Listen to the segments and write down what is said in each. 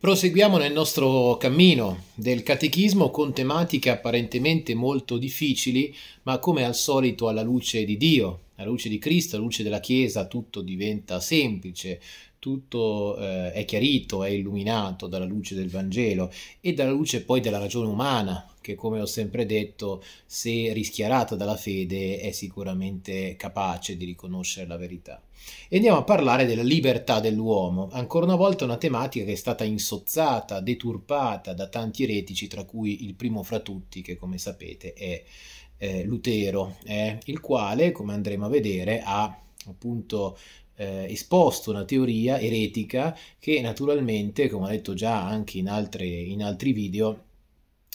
Proseguiamo nel nostro cammino del catechismo con tematiche apparentemente molto difficili, ma come al solito alla luce di Dio, alla luce di Cristo, alla luce della Chiesa, tutto diventa semplice, tutto eh, è chiarito, è illuminato dalla luce del Vangelo e dalla luce poi della ragione umana, che come ho sempre detto, se rischiarata dalla fede è sicuramente capace di riconoscere la verità. E andiamo a parlare della libertà dell'uomo, ancora una volta una tematica che è stata insozzata, deturpata da tanti eretici, tra cui il primo fra tutti, che come sapete è eh, Lutero, eh, il quale, come andremo a vedere, ha appunto eh, esposto una teoria eretica che naturalmente, come ho detto già anche in, altre, in altri video,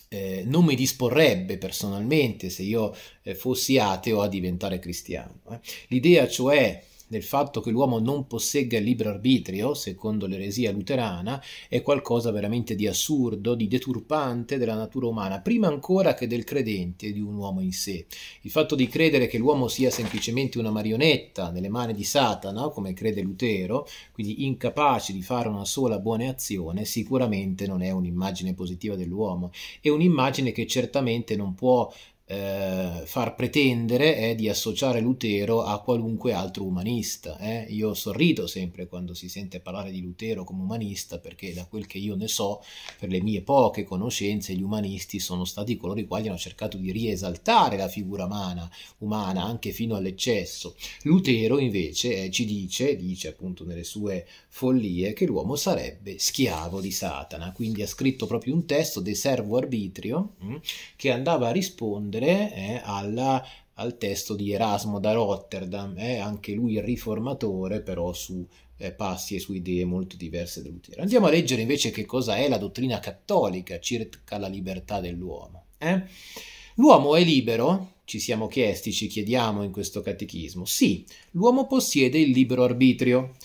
eh, non mi disporrebbe personalmente se io eh, fossi ateo a diventare cristiano. Eh. L'idea cioè del fatto che l'uomo non possegga il libero arbitrio, secondo l'eresia luterana, è qualcosa veramente di assurdo, di deturpante della natura umana, prima ancora che del credente, di un uomo in sé. Il fatto di credere che l'uomo sia semplicemente una marionetta nelle mani di Satana, come crede Lutero, quindi incapace di fare una sola buona azione, sicuramente non è un'immagine positiva dell'uomo, è un'immagine che certamente non può eh, far pretendere è di associare Lutero a qualunque altro umanista. Eh? Io sorrido sempre quando si sente parlare di Lutero come umanista perché da quel che io ne so, per le mie poche conoscenze, gli umanisti sono stati coloro i quali hanno cercato di riesaltare la figura umana, umana anche fino all'eccesso. Lutero invece eh, ci dice, dice appunto nelle sue follie, che l'uomo sarebbe schiavo di Satana, quindi ha scritto proprio un testo De Servo Arbitrio mm, che andava a rispondere rispondere eh, alla, al testo di Erasmo da Rotterdam, eh, anche lui riformatore, però su eh, passi e su idee molto diverse da Lutero. Andiamo a leggere invece che cosa è la dottrina cattolica circa la libertà dell'uomo. Eh? L'uomo è libero? Ci siamo chiesti, ci chiediamo in questo catechismo. Sì, l'uomo possiede il libero arbitrio.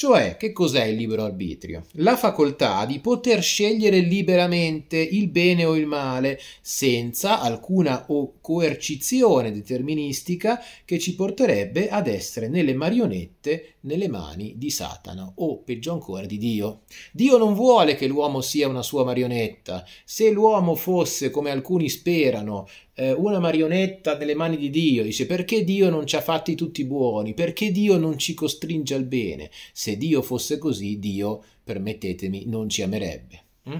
Cioè, che cos'è il libero arbitrio? La facoltà di poter scegliere liberamente il bene o il male, senza alcuna coercizione deterministica che ci porterebbe ad essere nelle marionette nelle mani di Satana o peggio ancora di Dio. Dio non vuole che l'uomo sia una sua marionetta. Se l'uomo fosse, come alcuni sperano, eh, una marionetta nelle mani di Dio, dice perché Dio non ci ha fatti tutti buoni, perché Dio non ci costringe al bene. Se Dio fosse così, Dio, permettetemi, non ci amerebbe. Mm?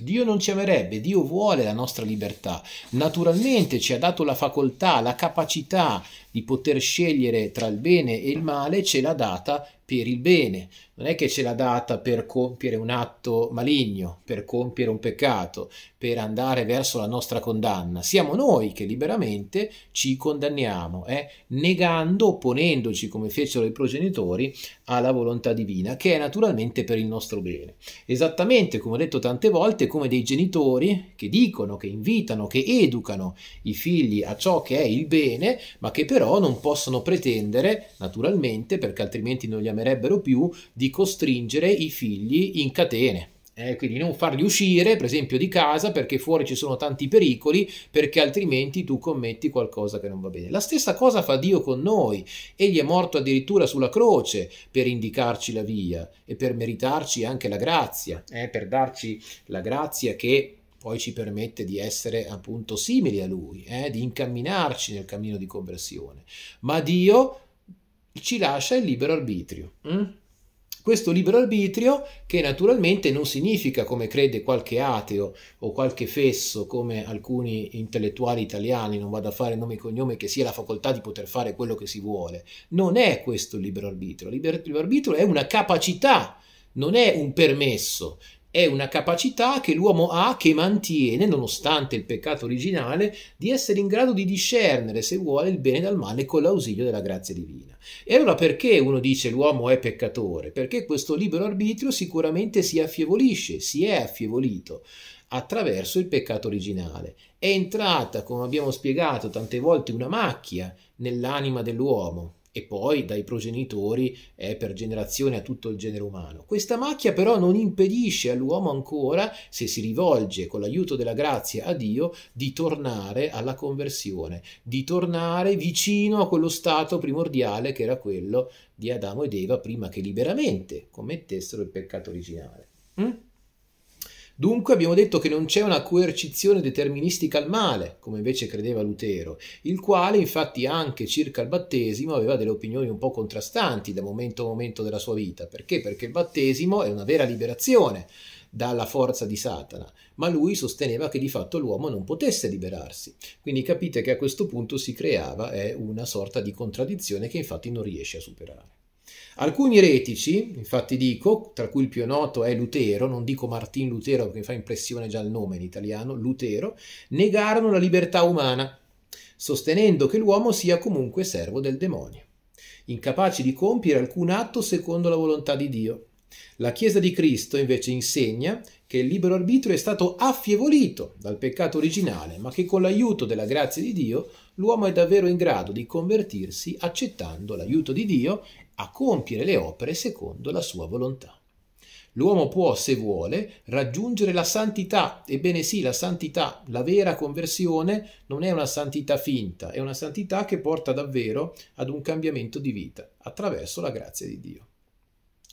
Dio non ci amerebbe, Dio vuole la nostra libertà. Naturalmente ci ha dato la facoltà, la capacità di poter scegliere tra il bene e il male, ce l'ha data per il bene non è che ce l'ha data per compiere un atto maligno, per compiere un peccato, per andare verso la nostra condanna. Siamo noi che liberamente ci condanniamo, eh? negando, opponendoci, come fecero i progenitori, alla volontà divina, che è naturalmente per il nostro bene. Esattamente come ho detto tante volte, come dei genitori che dicono, che invitano, che educano i figli a ciò che è il bene, ma che però non possono pretendere, naturalmente, perché altrimenti non li amerebbero più, di di costringere i figli in catene. Eh, quindi non farli uscire, per esempio, di casa perché fuori ci sono tanti pericoli, perché altrimenti tu commetti qualcosa che non va bene. La stessa cosa fa Dio con noi. Egli è morto addirittura sulla croce per indicarci la via e per meritarci anche la grazia, eh, per darci la grazia che poi ci permette di essere appunto simili a Lui, eh, di incamminarci nel cammino di conversione. Ma Dio ci lascia il libero arbitrio. Hm? Questo libero arbitrio che naturalmente non significa, come crede qualche ateo o qualche fesso, come alcuni intellettuali italiani, non vado a fare nome e cognome, che sia la facoltà di poter fare quello che si vuole. Non è questo il libero arbitrio. Il libero arbitrio è una capacità non è un permesso, è una capacità che l'uomo ha che mantiene, nonostante il peccato originale, di essere in grado di discernere, se vuole, il bene dal male con l'ausilio della grazia divina. E allora perché uno dice l'uomo è peccatore? Perché questo libero arbitrio sicuramente si affievolisce, si è affievolito attraverso il peccato originale. È entrata, come abbiamo spiegato tante volte, una macchia nell'anima dell'uomo, e poi dai progenitori eh, per generazione a tutto il genere umano. Questa macchia però non impedisce all'uomo ancora, se si rivolge con l'aiuto della grazia a Dio, di tornare alla conversione, di tornare vicino a quello stato primordiale che era quello di Adamo ed Eva prima che liberamente commettessero il peccato originale. Mm? Dunque abbiamo detto che non c'è una coercizione deterministica al male, come invece credeva Lutero, il quale infatti anche circa il battesimo aveva delle opinioni un po' contrastanti da momento a momento della sua vita. Perché? Perché il battesimo è una vera liberazione dalla forza di Satana, ma lui sosteneva che di fatto l'uomo non potesse liberarsi. Quindi capite che a questo punto si creava una sorta di contraddizione che infatti non riesce a superare. Alcuni eretici, infatti dico, tra cui il più noto è Lutero, non dico Martin Lutero perché mi fa impressione già il nome in italiano, Lutero, negarono la libertà umana, sostenendo che l'uomo sia comunque servo del demonio, incapace di compiere alcun atto secondo la volontà di Dio. La Chiesa di Cristo invece insegna che il libero arbitrio è stato affievolito dal peccato originale, ma che con l'aiuto della grazia di Dio l'uomo è davvero in grado di convertirsi accettando l'aiuto di Dio a compiere le opere secondo la sua volontà. L'uomo può, se vuole, raggiungere la santità. Ebbene sì, la santità, la vera conversione, non è una santità finta, è una santità che porta davvero ad un cambiamento di vita attraverso la grazia di Dio.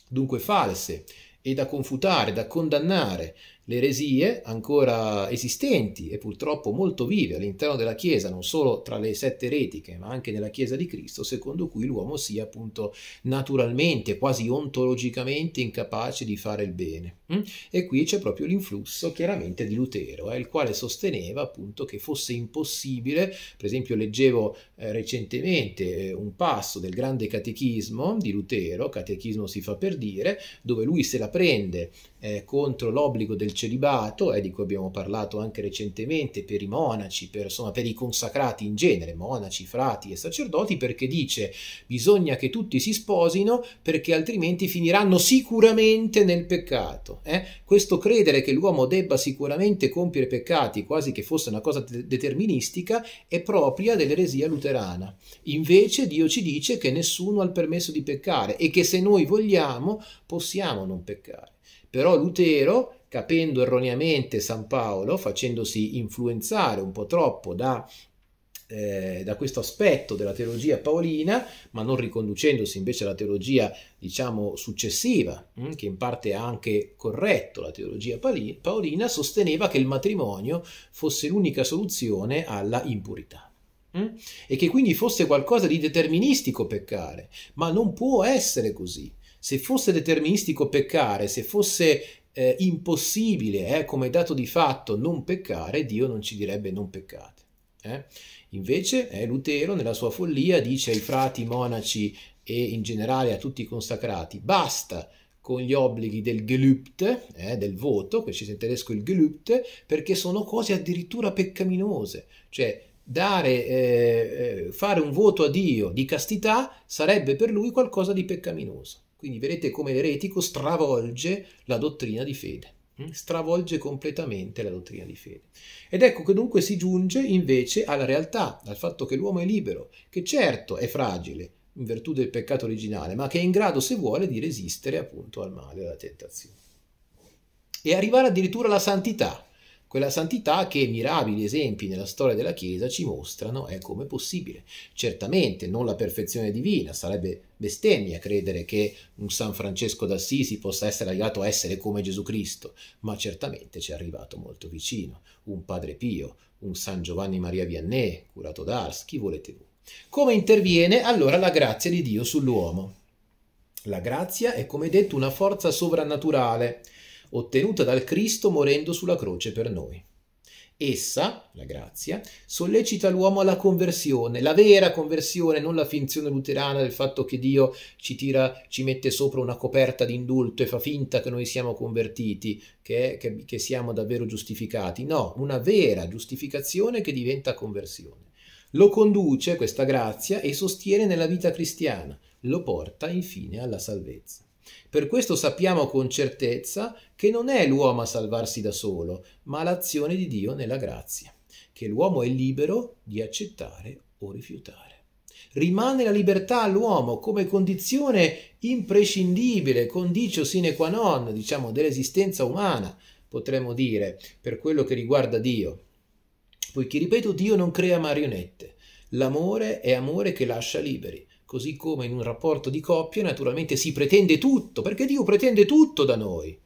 Dunque false e da confutare, da condannare le eresie ancora esistenti e purtroppo molto vive all'interno della Chiesa, non solo tra le sette eretiche, ma anche nella Chiesa di Cristo, secondo cui l'uomo sia appunto naturalmente, quasi ontologicamente incapace di fare il bene. Mm? E qui c'è proprio l'influsso chiaramente di Lutero, eh, il quale sosteneva appunto che fosse impossibile, per esempio leggevo eh, recentemente eh, un passo del grande catechismo di Lutero, catechismo si fa per dire, dove lui se la prende eh, contro l'obbligo del celibato, eh, di cui abbiamo parlato anche recentemente per i monaci, per, insomma, per i consacrati in genere, monaci, frati e sacerdoti, perché dice bisogna che tutti si sposino perché altrimenti finiranno sicuramente nel peccato. Eh? Questo credere che l'uomo debba sicuramente compiere peccati, quasi che fosse una cosa deterministica, è propria dell'eresia luterana. Invece Dio ci dice che nessuno ha il permesso di peccare e che se noi vogliamo possiamo non peccare. Però Lutero capendo erroneamente San Paolo, facendosi influenzare un po' troppo da eh, da questo aspetto della teologia paolina, ma non riconducendosi invece alla teologia, diciamo, successiva, mh, mm, che in parte ha anche corretto la teologia paolina, sosteneva che il matrimonio fosse l'unica soluzione alla impurità. Mm, e che quindi fosse qualcosa di deterministico peccare, ma non può essere così. Se fosse deterministico peccare, se fosse eh, impossibile eh, come dato di fatto non peccare, Dio non ci direbbe non peccate. Eh? Invece eh, Lutero nella sua follia dice ai frati monaci e in generale a tutti i consacrati basta con gli obblighi del gelübde, eh, del voto, qui c'è in tedesco il gelübde, perché sono cose addirittura peccaminose, cioè dare, eh, eh, fare un voto a Dio di castità sarebbe per lui qualcosa di peccaminoso. Quindi vedete come l'eretico stravolge la dottrina di fede, mm. stravolge completamente la dottrina di fede. Ed ecco che dunque si giunge invece alla realtà, al fatto che l'uomo è libero, che certo è fragile in virtù del peccato originale, ma che è in grado, se vuole, di resistere appunto al male, alla tentazione. E arrivare addirittura alla santità, quella santità che mirabili esempi nella storia della Chiesa ci mostrano è come possibile. Certamente non la perfezione divina, sarebbe bestemmia credere che un San Francesco d'Assisi possa essere arrivato a essere come Gesù Cristo, ma certamente ci è arrivato molto vicino, un Padre Pio, un San Giovanni Maria Vianney, curato d'Ars, chi volete voi. Come interviene allora la grazia di Dio sull'uomo? La grazia è come detto una forza sovrannaturale ottenuta dal Cristo morendo sulla croce per noi. Essa, la grazia, sollecita l'uomo alla conversione, la vera conversione, non la finzione luterana del fatto che Dio ci tira, ci mette sopra una coperta di indulto e fa finta che noi siamo convertiti, che, che, che siamo davvero giustificati. No, una vera giustificazione che diventa conversione. Lo conduce, questa grazia, e sostiene nella vita cristiana, lo porta infine alla salvezza. Per questo sappiamo con certezza che non è l'uomo a salvarsi da solo, ma l'azione di Dio nella grazia, che l'uomo è libero di accettare o rifiutare. Rimane la libertà all'uomo come condizione imprescindibile, condicio sine qua non, diciamo, dell'esistenza umana, potremmo dire, per quello che riguarda Dio. Poiché, ripeto, Dio non crea marionette. L'amore è amore che lascia liberi, così come in un rapporto di coppia naturalmente si pretende tutto, perché Dio pretende tutto da noi.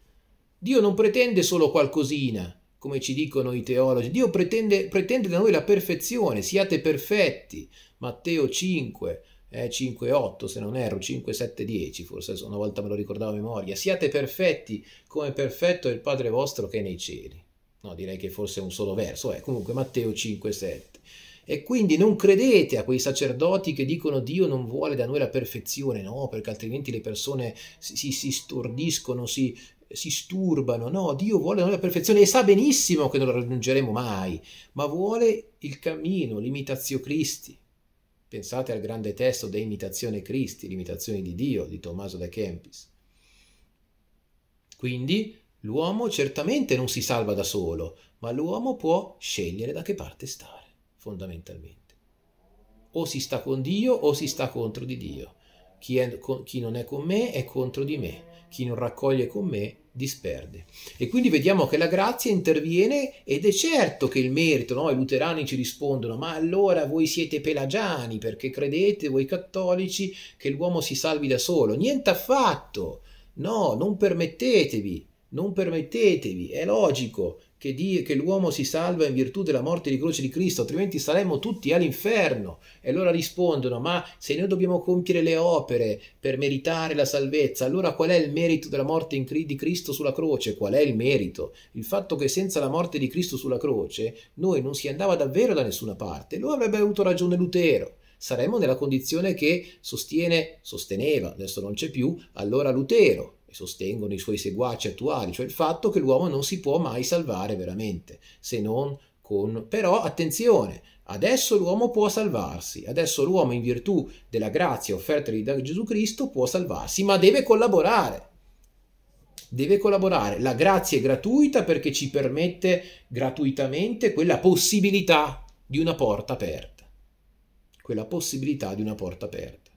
Dio non pretende solo qualcosina, come ci dicono i teologi. Dio pretende, pretende da noi la perfezione, siate perfetti. Matteo 5, eh, 5, 8 se non erro, 5, 7, 10 forse una volta me lo ricordavo a memoria. Siate perfetti come perfetto è il Padre vostro che è nei cieli. No, direi che forse è un solo verso, eh, comunque Matteo 5, 7. E quindi non credete a quei sacerdoti che dicono Dio non vuole da noi la perfezione, no, perché altrimenti le persone si, si, si stordiscono, si, si sturbano, no, Dio vuole la perfezione e sa benissimo che non la raggiungeremo mai, ma vuole il cammino, l'imitazio Cristi. Pensate al grande testo De Imitazione Cristi, l'imitazione di Dio di Tommaso da Kempis. Quindi l'uomo certamente non si salva da solo, ma l'uomo può scegliere da che parte stare, fondamentalmente. O si sta con Dio o si sta contro di Dio. Chi, è, chi non è con me è contro di me chi non raccoglie con me disperde. E quindi vediamo che la grazia interviene ed è certo che il merito, no? i luterani ci rispondono, ma allora voi siete pelagiani perché credete, voi cattolici, che l'uomo si salvi da solo. Niente affatto, no, non permettetevi, non permettetevi, è logico che, die, che l'uomo si salva in virtù della morte di croce di Cristo, altrimenti saremmo tutti all'inferno. E loro rispondono, ma se noi dobbiamo compiere le opere per meritare la salvezza, allora qual è il merito della morte di Cristo sulla croce? Qual è il merito? Il fatto che senza la morte di Cristo sulla croce noi non si andava davvero da nessuna parte, Lui avrebbe avuto ragione Lutero saremmo nella condizione che sostiene, sosteneva, adesso non c'è più, allora Lutero, e sostengono i suoi seguaci attuali, cioè il fatto che l'uomo non si può mai salvare veramente, se non con... Però attenzione, adesso l'uomo può salvarsi, adesso l'uomo in virtù della grazia offerta da Gesù Cristo può salvarsi, ma deve collaborare. Deve collaborare. La grazia è gratuita perché ci permette gratuitamente quella possibilità di una porta aperta. Quella possibilità di una porta aperta.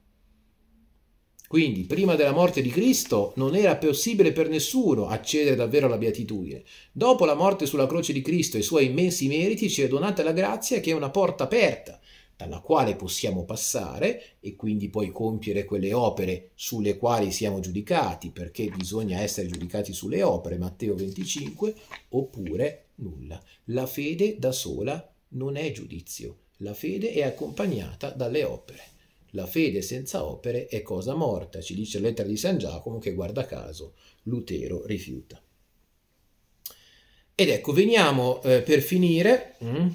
Quindi prima della morte di Cristo non era possibile per nessuno accedere davvero alla beatitudine. Dopo la morte sulla croce di Cristo e i suoi immensi meriti ci è donata la grazia che è una porta aperta dalla quale possiamo passare e quindi poi compiere quelle opere sulle quali siamo giudicati, perché bisogna essere giudicati sulle opere, Matteo 25, oppure nulla. La fede da sola non è giudizio, la fede è accompagnata dalle opere. La fede senza opere è cosa morta, ci dice la lettera di San Giacomo che guarda caso Lutero rifiuta. Ed ecco, veniamo eh, per finire, mm,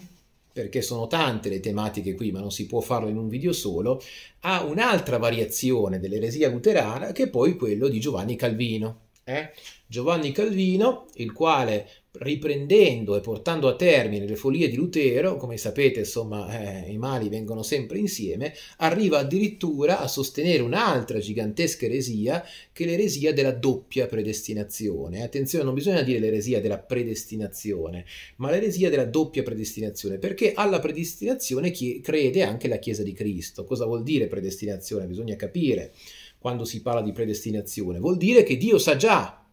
perché sono tante le tematiche qui, ma non si può farlo in un video solo, a un'altra variazione dell'eresia luterana che è poi quello di Giovanni Calvino. Eh? Giovanni Calvino, il quale riprendendo e portando a termine le follie di Lutero, come sapete insomma eh, i mali vengono sempre insieme, arriva addirittura a sostenere un'altra gigantesca eresia che è l'eresia della doppia predestinazione. Attenzione, non bisogna dire l'eresia della predestinazione, ma l'eresia della doppia predestinazione, perché alla predestinazione crede anche la Chiesa di Cristo. Cosa vuol dire predestinazione? Bisogna capire quando si parla di predestinazione. Vuol dire che Dio sa già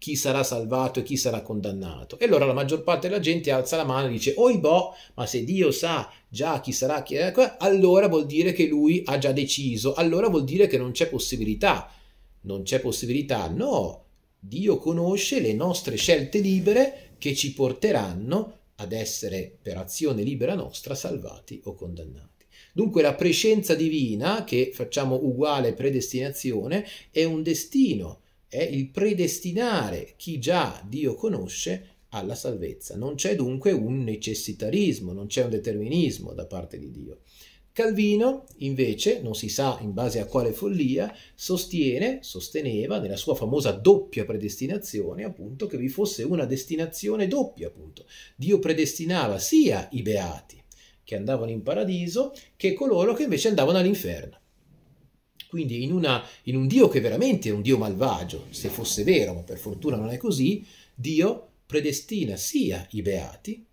chi sarà salvato e chi sarà condannato. E allora la maggior parte della gente alza la mano e dice, oi boh, ma se Dio sa già chi sarà, chi è, eh, allora vuol dire che lui ha già deciso, allora vuol dire che non c'è possibilità. Non c'è possibilità, no. Dio conosce le nostre scelte libere che ci porteranno ad essere, per azione libera nostra, salvati o condannati. Dunque la prescenza divina, che facciamo uguale predestinazione, è un destino è il predestinare chi già Dio conosce alla salvezza. Non c'è dunque un necessitarismo, non c'è un determinismo da parte di Dio. Calvino, invece, non si sa in base a quale follia, sostiene, sosteneva nella sua famosa doppia predestinazione, appunto, che vi fosse una destinazione doppia, appunto. Dio predestinava sia i beati che andavano in paradiso che coloro che invece andavano all'inferno. Quindi in, una, in un Dio che veramente è un Dio malvagio, se fosse vero, ma per fortuna non è così, Dio predestina sia i beati,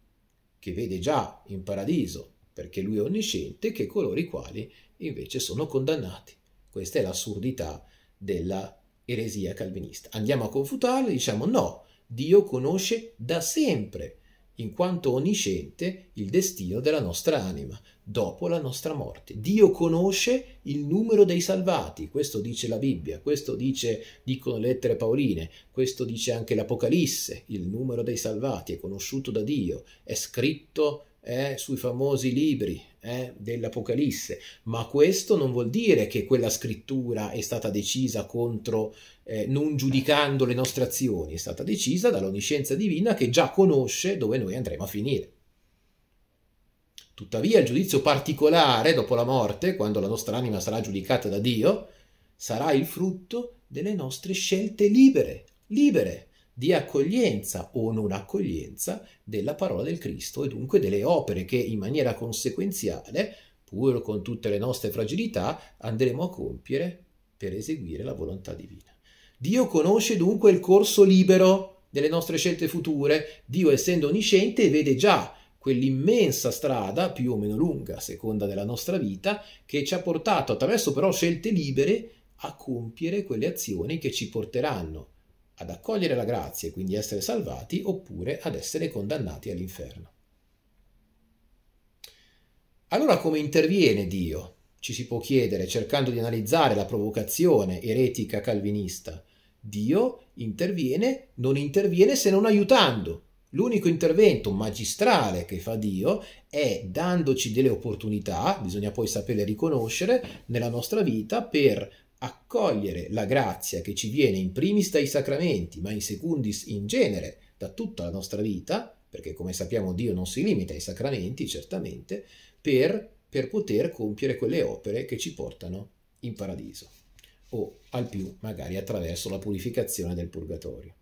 che vede già in paradiso perché lui è onnisciente, che coloro i quali invece sono condannati. Questa è l'assurdità della eresia calvinista. Andiamo a confutarlo e diciamo no, Dio conosce da sempre in quanto onnisciente, il destino della nostra anima dopo la nostra morte. Dio conosce il numero dei salvati, questo dice la Bibbia, questo dice, dicono le lettere paoline, questo dice anche l'Apocalisse, il numero dei salvati è conosciuto da Dio, è scritto eh, sui famosi libri eh, dell'Apocalisse, ma questo non vuol dire che quella scrittura è stata decisa contro, eh, non giudicando le nostre azioni, è stata decisa dall'onniscienza divina che già conosce dove noi andremo a finire. Tuttavia il giudizio particolare dopo la morte, quando la nostra anima sarà giudicata da Dio, sarà il frutto delle nostre scelte libere, libere, di accoglienza o non accoglienza della parola del Cristo e dunque delle opere che in maniera conseguenziale, pur con tutte le nostre fragilità, andremo a compiere per eseguire la volontà divina. Dio conosce dunque il corso libero delle nostre scelte future, Dio essendo onnisciente vede già quell'immensa strada, più o meno lunga a seconda della nostra vita, che ci ha portato attraverso però scelte libere a compiere quelle azioni che ci porteranno ad accogliere la grazia e quindi essere salvati oppure ad essere condannati all'inferno. Allora come interviene Dio? Ci si può chiedere, cercando di analizzare la provocazione eretica calvinista. Dio interviene, non interviene se non aiutando. L'unico intervento magistrale che fa Dio è dandoci delle opportunità, bisogna poi saperle riconoscere, nella nostra vita per accogliere la grazia che ci viene in primis dai sacramenti, ma in secundis in genere da tutta la nostra vita, perché come sappiamo Dio non si limita ai sacramenti, certamente, per, per poter compiere quelle opere che ci portano in paradiso o al più magari attraverso la purificazione del purgatorio.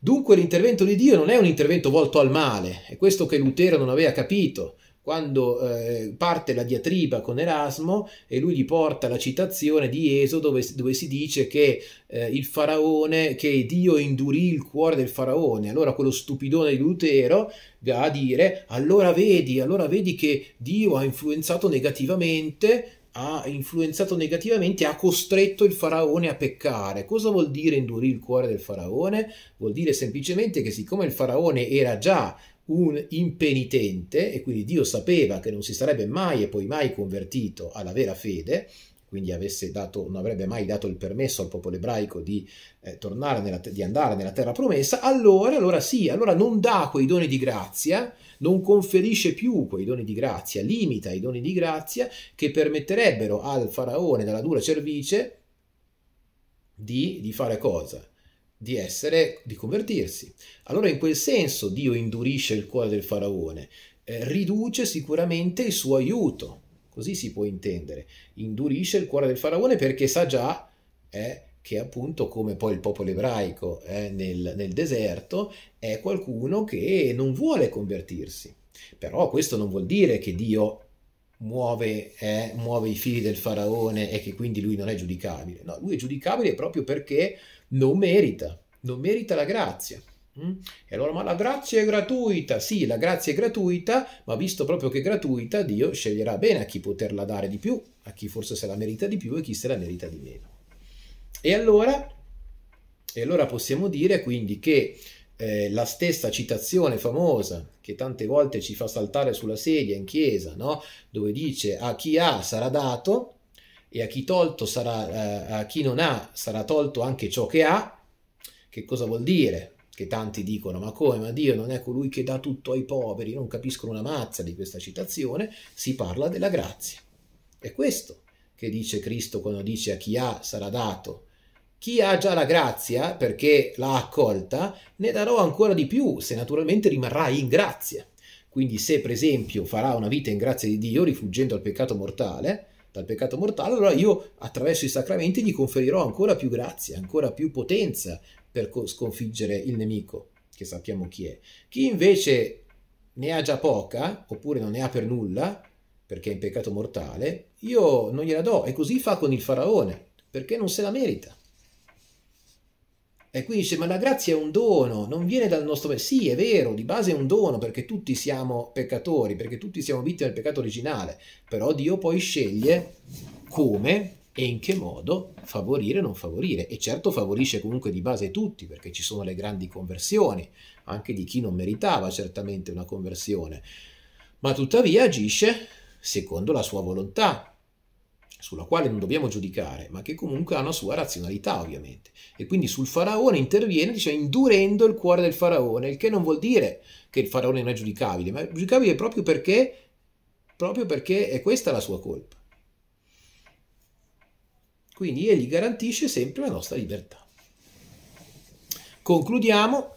Dunque l'intervento di Dio non è un intervento volto al male, è questo che Lutero non aveva capito quando eh, parte la diatriba con Erasmo e lui gli porta la citazione di Esodo dove, dove si dice che eh, il faraone, che Dio indurì il cuore del faraone. Allora quello stupidone di Lutero va a dire allora vedi, allora vedi che Dio ha influenzato negativamente ha influenzato negativamente, ha costretto il faraone a peccare. Cosa vuol dire indurì il cuore del faraone? Vuol dire semplicemente che siccome il faraone era già un impenitente e quindi Dio sapeva che non si sarebbe mai e poi mai convertito alla vera fede, quindi dato, non avrebbe mai dato il permesso al popolo ebraico di, eh, nella, di andare nella terra promessa, allora, allora sì, allora non dà quei doni di grazia, non conferisce più quei doni di grazia, limita i doni di grazia che permetterebbero al faraone dalla dura cervice di, di fare cosa? di essere, di convertirsi. Allora in quel senso Dio indurisce il cuore del faraone, eh, riduce sicuramente il suo aiuto, così si può intendere, indurisce il cuore del faraone perché sa già eh, che appunto come poi il popolo ebraico eh, nel, nel deserto è qualcuno che non vuole convertirsi. Però questo non vuol dire che Dio Muove, eh, muove, i figli del faraone e che quindi lui non è giudicabile. No, lui è giudicabile proprio perché non merita, non merita la grazia. Mm? E allora, ma la grazia è gratuita? Sì, la grazia è gratuita, ma visto proprio che è gratuita, Dio sceglierà bene a chi poterla dare di più, a chi forse se la merita di più e chi se la merita di meno. E allora, e allora possiamo dire quindi che eh, la stessa citazione famosa che tante volte ci fa saltare sulla sedia in chiesa, no? dove dice a chi ha sarà dato, e a chi tolto sarà, eh, a chi non ha sarà tolto anche ciò che ha. Che cosa vuol dire? Che tanti dicono, ma come, ma Dio non è colui che dà tutto ai poveri, non capiscono una mazza di questa citazione, si parla della grazia. È questo che dice Cristo quando dice a chi ha sarà dato. Chi ha già la grazia, perché l'ha accolta, ne darò ancora di più, se naturalmente rimarrà in grazia. Quindi se per esempio farà una vita in grazia di Dio, rifuggendo al peccato mortale, dal peccato mortale, allora io attraverso i sacramenti gli conferirò ancora più grazia, ancora più potenza per sconfiggere il nemico, che sappiamo chi è. Chi invece ne ha già poca, oppure non ne ha per nulla, perché è in peccato mortale, io non gliela do e così fa con il faraone, perché non se la merita. E qui dice, ma la grazia è un dono, non viene dal nostro... Sì, è vero, di base è un dono perché tutti siamo peccatori, perché tutti siamo vittime del peccato originale, però Dio poi sceglie come e in che modo favorire o non favorire. E certo favorisce comunque di base tutti, perché ci sono le grandi conversioni, anche di chi non meritava certamente una conversione, ma tuttavia agisce secondo la sua volontà, sulla quale non dobbiamo giudicare, ma che comunque ha una sua razionalità ovviamente. E quindi sul faraone interviene, dice, indurendo il cuore del faraone, il che non vuol dire che il faraone non è giudicabile, ma è giudicabile proprio perché, proprio perché è questa la sua colpa. Quindi egli garantisce sempre la nostra libertà. Concludiamo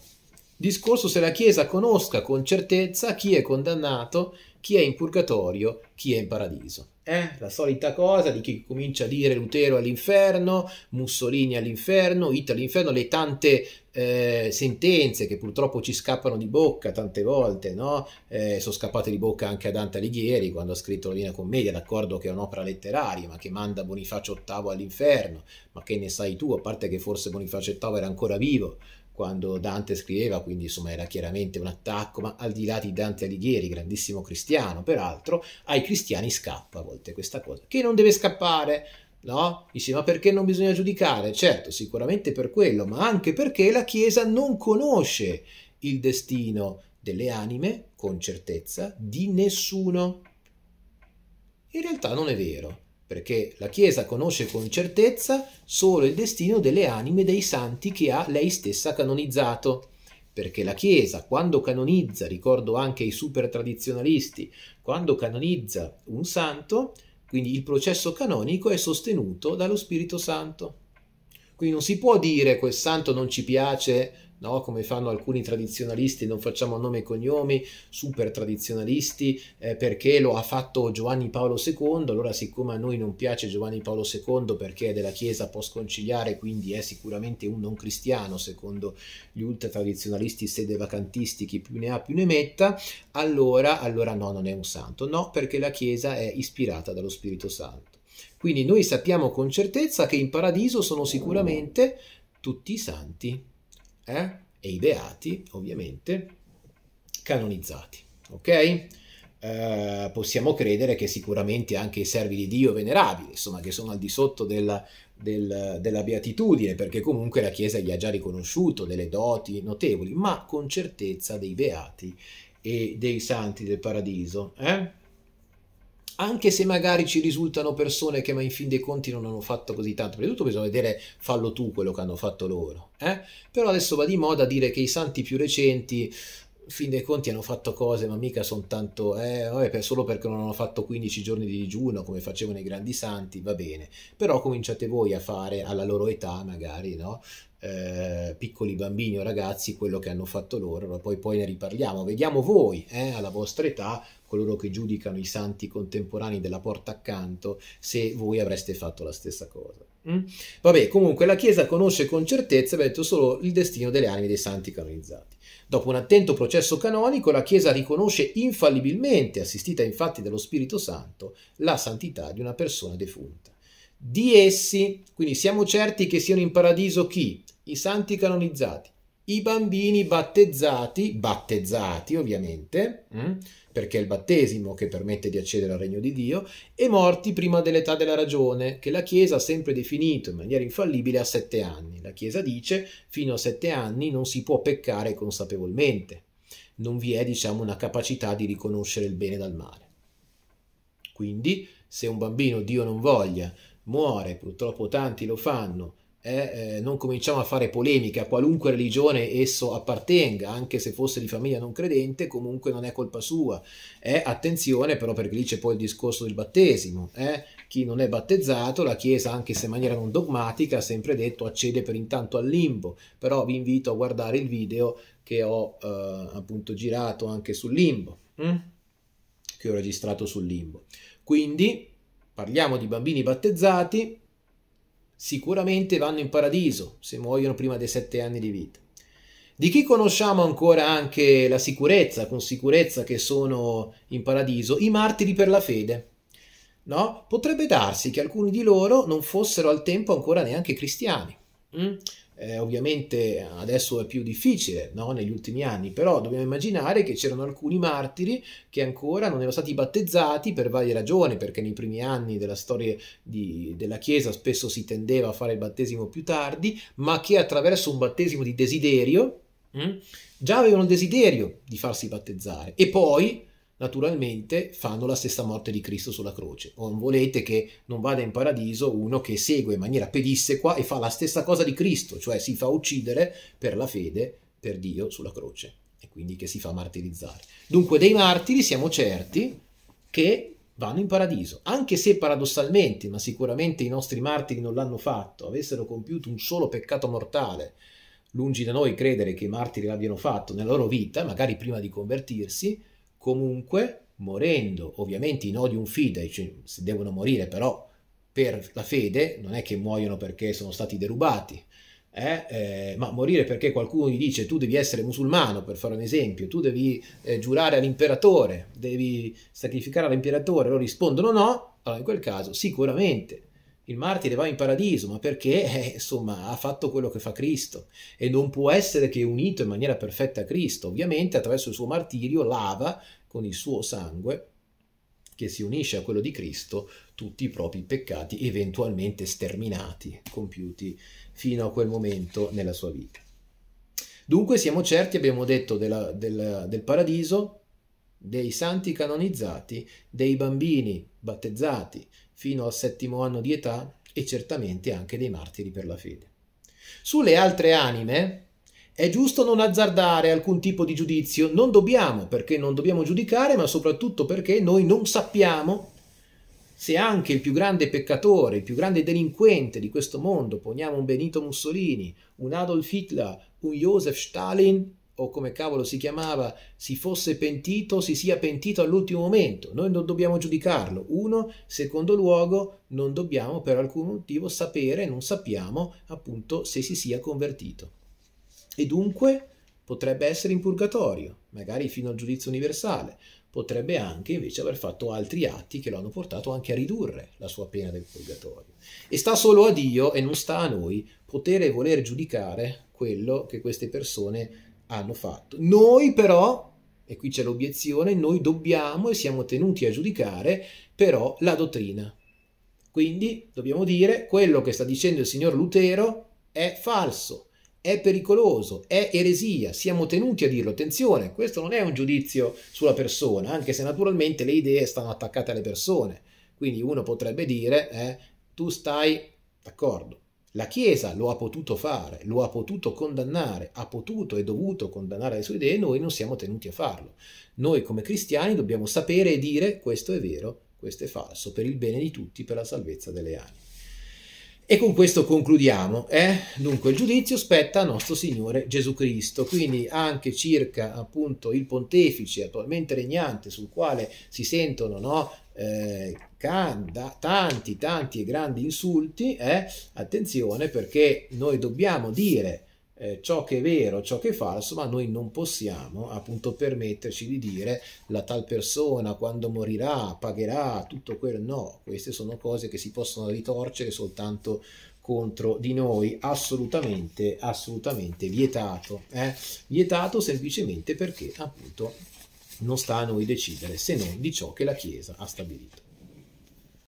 discorso se la Chiesa conosca con certezza chi è condannato chi è in purgatorio, chi è in paradiso. Eh? La solita cosa di chi comincia a dire Lutero all'inferno, Mussolini all'inferno, Hitler all'inferno, le tante eh, sentenze che purtroppo ci scappano di bocca tante volte, no? eh, sono scappate di bocca anche a Dante Alighieri quando ha scritto la Divina Commedia, d'accordo che è un'opera letteraria, ma che manda Bonifacio VIII all'inferno, ma che ne sai tu, a parte che forse Bonifacio VIII era ancora vivo, quando Dante scriveva, quindi insomma era chiaramente un attacco, ma al di là di Dante Alighieri, grandissimo cristiano peraltro, ai cristiani scappa a volte questa cosa, che non deve scappare, no? Dice, ma perché non bisogna giudicare? Certo, sicuramente per quello, ma anche perché la Chiesa non conosce il destino delle anime, con certezza, di nessuno. In realtà non è vero perché la Chiesa conosce con certezza solo il destino delle anime dei santi che ha lei stessa canonizzato. Perché la Chiesa, quando canonizza, ricordo anche i super tradizionalisti, quando canonizza un santo, quindi il processo canonico è sostenuto dallo Spirito Santo. Quindi non si può dire quel santo non ci piace, no? come fanno alcuni tradizionalisti, non facciamo nome e cognomi, super tradizionalisti, eh, perché lo ha fatto Giovanni Paolo II, allora siccome a noi non piace Giovanni Paolo II perché è della Chiesa post-conciliare, quindi è sicuramente un non cristiano, secondo gli ultra tradizionalisti sede vacantisti, chi più ne ha più ne metta, allora, allora no, non è un santo, no, perché la Chiesa è ispirata dallo Spirito Santo. Quindi noi sappiamo con certezza che in paradiso sono sicuramente tutti i santi eh? e i beati, ovviamente, canonizzati. Ok? Eh, possiamo credere che sicuramente anche i servi di Dio venerabili, insomma, che sono al di sotto della, del, della beatitudine, perché comunque la Chiesa gli ha già riconosciuto delle doti notevoli, ma con certezza dei beati e dei santi del paradiso. Eh? anche se magari ci risultano persone che ma in fin dei conti non hanno fatto così tanto, prima di tutto bisogna vedere fallo tu quello che hanno fatto loro, eh? però adesso va di moda dire che i santi più recenti in fin dei conti hanno fatto cose, ma mica soltanto eh, vabbè, solo perché non hanno fatto 15 giorni di digiuno come facevano i grandi santi, va bene, però cominciate voi a fare alla loro età magari, no? Eh, piccoli bambini o ragazzi quello che hanno fatto loro, poi, poi ne riparliamo, vediamo voi eh, alla vostra età coloro che giudicano i santi contemporanei della porta accanto se voi avreste fatto la stessa cosa. Mm? Vabbè, comunque la Chiesa conosce con certezza, abbiamo detto, solo il destino delle anime dei santi canonizzati. Dopo un attento processo canonico, la Chiesa riconosce infallibilmente, assistita infatti dallo Spirito Santo, la santità di una persona defunta. Di essi, quindi siamo certi che siano in paradiso chi? I santi canonizzati, i bambini battezzati, battezzati ovviamente, mm? perché è il battesimo che permette di accedere al regno di Dio, e morti prima dell'età della ragione, che la Chiesa ha sempre definito in maniera infallibile a sette anni. La Chiesa dice fino a sette anni non si può peccare consapevolmente, non vi è diciamo una capacità di riconoscere il bene dal male. Quindi se un bambino, Dio non voglia, muore, purtroppo tanti lo fanno, eh, eh, non cominciamo a fare polemiche a qualunque religione esso appartenga, anche se fosse di famiglia non credente, comunque non è colpa sua. Eh, attenzione però perché lì c'è poi il discorso del battesimo. Eh? Chi non è battezzato, la Chiesa, anche se in maniera non dogmatica, ha sempre detto accede per intanto al limbo, però vi invito a guardare il video che ho eh, appunto girato anche sul limbo, hm? che ho registrato sul limbo. Quindi parliamo di bambini battezzati, sicuramente vanno in paradiso se muoiono prima dei sette anni di vita. Di chi conosciamo ancora anche la sicurezza, con sicurezza che sono in paradiso? I martiri per la fede. No? Potrebbe darsi che alcuni di loro non fossero al tempo ancora neanche cristiani. Mm? Eh, ovviamente adesso è più difficile no? negli ultimi anni, però dobbiamo immaginare che c'erano alcuni martiri che ancora non erano stati battezzati per varie ragioni, perché nei primi anni della storia di, della Chiesa spesso si tendeva a fare il battesimo più tardi, ma che attraverso un battesimo di desiderio, mh, mm? già avevano desiderio di farsi battezzare e poi naturalmente fanno la stessa morte di Cristo sulla croce. O Non volete che non vada in paradiso uno che segue in maniera pedissequa e fa la stessa cosa di Cristo, cioè si fa uccidere per la fede, per Dio sulla croce, e quindi che si fa martirizzare. Dunque dei martiri siamo certi che vanno in paradiso, anche se paradossalmente, ma sicuramente i nostri martiri non l'hanno fatto, avessero compiuto un solo peccato mortale, lungi da noi credere che i martiri l'abbiano fatto nella loro vita, magari prima di convertirsi, comunque morendo, ovviamente i nodi un fide, cioè, se devono morire però per la fede, non è che muoiono perché sono stati derubati, eh? Eh, ma morire perché qualcuno gli dice tu devi essere musulmano, per fare un esempio, tu devi eh, giurare all'imperatore, devi sacrificare all'imperatore, loro rispondono no, allora in quel caso sicuramente il martire va in paradiso, ma perché eh, insomma ha fatto quello che fa Cristo e non può essere che unito in maniera perfetta a Cristo. Ovviamente attraverso il suo martirio lava con il suo sangue che si unisce a quello di Cristo tutti i propri peccati eventualmente sterminati, compiuti fino a quel momento nella sua vita. Dunque siamo certi, abbiamo detto, della, della, del paradiso, dei santi canonizzati, dei bambini battezzati fino al settimo anno di età e certamente anche dei martiri per la fede. Sulle altre anime, è giusto non azzardare alcun tipo di giudizio, non dobbiamo perché non dobbiamo giudicare, ma soprattutto perché noi non sappiamo se anche il più grande peccatore, il più grande delinquente di questo mondo, poniamo un Benito Mussolini, un Adolf Hitler, un Joseph Stalin, o come cavolo si chiamava, si fosse pentito, si sia pentito all'ultimo momento. Noi non dobbiamo giudicarlo. Uno, secondo luogo, non dobbiamo per alcun motivo sapere, non sappiamo appunto se si sia convertito e dunque potrebbe essere in purgatorio, magari fino al giudizio universale, potrebbe anche invece aver fatto altri atti che lo hanno portato anche a ridurre la sua pena del purgatorio. E sta solo a Dio e non sta a noi poter e voler giudicare quello che queste persone hanno fatto. Noi però, e qui c'è l'obiezione, noi dobbiamo e siamo tenuti a giudicare però la dottrina. Quindi dobbiamo dire quello che sta dicendo il signor Lutero è falso è pericoloso, è eresia, siamo tenuti a dirlo, attenzione, questo non è un giudizio sulla persona, anche se naturalmente le idee stanno attaccate alle persone, quindi uno potrebbe dire, eh, tu stai d'accordo, la Chiesa lo ha potuto fare, lo ha potuto condannare, ha potuto e dovuto condannare le sue idee, noi non siamo tenuti a farlo. Noi come cristiani dobbiamo sapere e dire questo è vero, questo è falso, per il bene di tutti, per la salvezza delle anime. E con questo concludiamo. Eh? Dunque il giudizio spetta a nostro Signore Gesù Cristo, quindi anche circa appunto il pontefice attualmente regnante sul quale si sentono no, eh, tanti, tanti e grandi insulti, eh? attenzione perché noi dobbiamo dire eh, ciò che è vero, ciò che è falso, ma noi non possiamo appunto permetterci di dire la tal persona quando morirà pagherà tutto quello. No, queste sono cose che si possono ritorcere soltanto contro di noi, assolutamente, assolutamente vietato. Eh? Vietato semplicemente perché appunto non sta a noi decidere se non di ciò che la Chiesa ha stabilito.